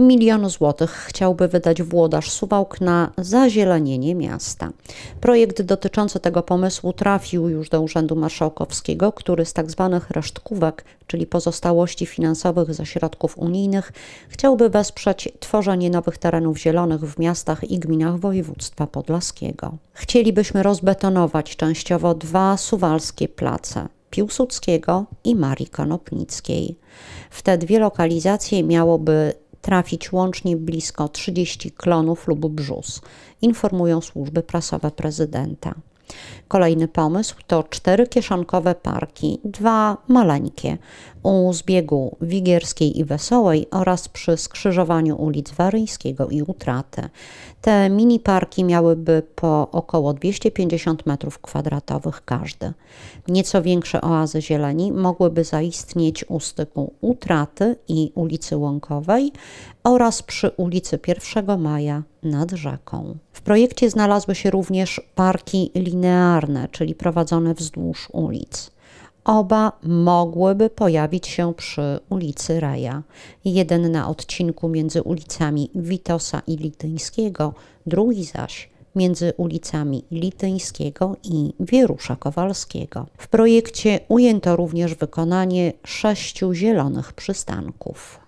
Milion złotych chciałby wydać włodarz Suwałk na zazielenienie miasta. Projekt dotyczący tego pomysłu trafił już do Urzędu Marszałkowskiego, który z tak zwanych resztkówek, czyli pozostałości finansowych ze środków unijnych, chciałby wesprzeć tworzenie nowych terenów zielonych w miastach i gminach województwa podlaskiego. Chcielibyśmy rozbetonować częściowo dwa suwalskie place. Piłsudskiego i Marii Konopnickiej. W te dwie lokalizacje miałoby trafić łącznie blisko 30 klonów lub brzus, informują służby prasowe prezydenta. Kolejny pomysł to cztery kieszonkowe parki, dwa maleńkie, u zbiegu Wigierskiej i Wesołej oraz przy skrzyżowaniu ulic Waryńskiego i Utraty. Te mini parki miałyby po około 250 m2 każdy. Nieco większe oazy zieleni mogłyby zaistnieć u styku Utraty i ulicy Łąkowej oraz przy ulicy 1 Maja nad rzeką. W projekcie znalazły się również parki linearne, czyli prowadzone wzdłuż ulic. Oba mogłyby pojawić się przy ulicy Raja. Jeden na odcinku między ulicami Witosa i Lityńskiego, drugi zaś między ulicami Lityńskiego i Wierusza Kowalskiego. W projekcie ujęto również wykonanie sześciu zielonych przystanków.